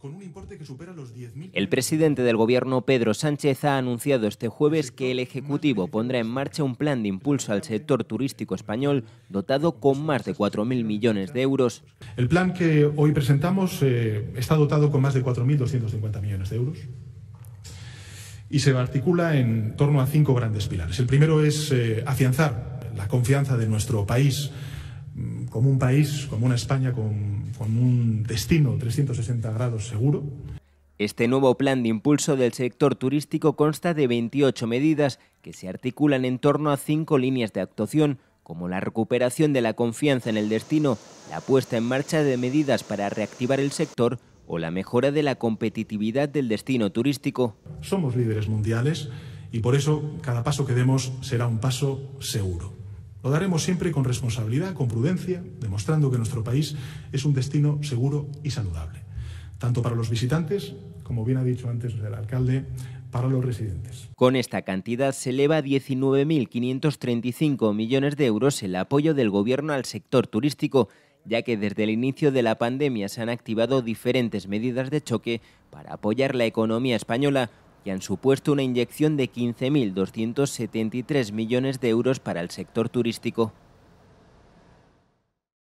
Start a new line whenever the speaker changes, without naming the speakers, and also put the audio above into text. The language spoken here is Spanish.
con
El presidente del gobierno, Pedro Sánchez, ha anunciado este jueves que el Ejecutivo pondrá en marcha un plan de impulso al sector turístico español dotado con más de 4.000 millones de euros.
El plan que hoy presentamos eh, está dotado con más de 4.250 millones de euros y se articula en torno a cinco grandes pilares. El primero es eh, afianzar la confianza de nuestro país como un país, como una España con, un destino 360 grados seguro.
Este nuevo plan de impulso del sector turístico consta de 28 medidas que se articulan en torno a cinco líneas de actuación, como la recuperación de la confianza en el destino, la puesta en marcha de medidas para reactivar el sector o la mejora de la competitividad del destino turístico.
Somos líderes mundiales y por eso cada paso que demos será un paso seguro. Lo daremos siempre con responsabilidad, con prudencia, demostrando que nuestro país es un destino seguro y saludable, tanto para los visitantes, como bien ha dicho antes el alcalde, para los residentes.
Con esta cantidad se eleva 19.535 millones de euros el apoyo del Gobierno al sector turístico, ya que desde el inicio de la pandemia se han activado diferentes medidas de choque para apoyar la economía española, y han supuesto una inyección de 15.273 millones de euros para el sector turístico.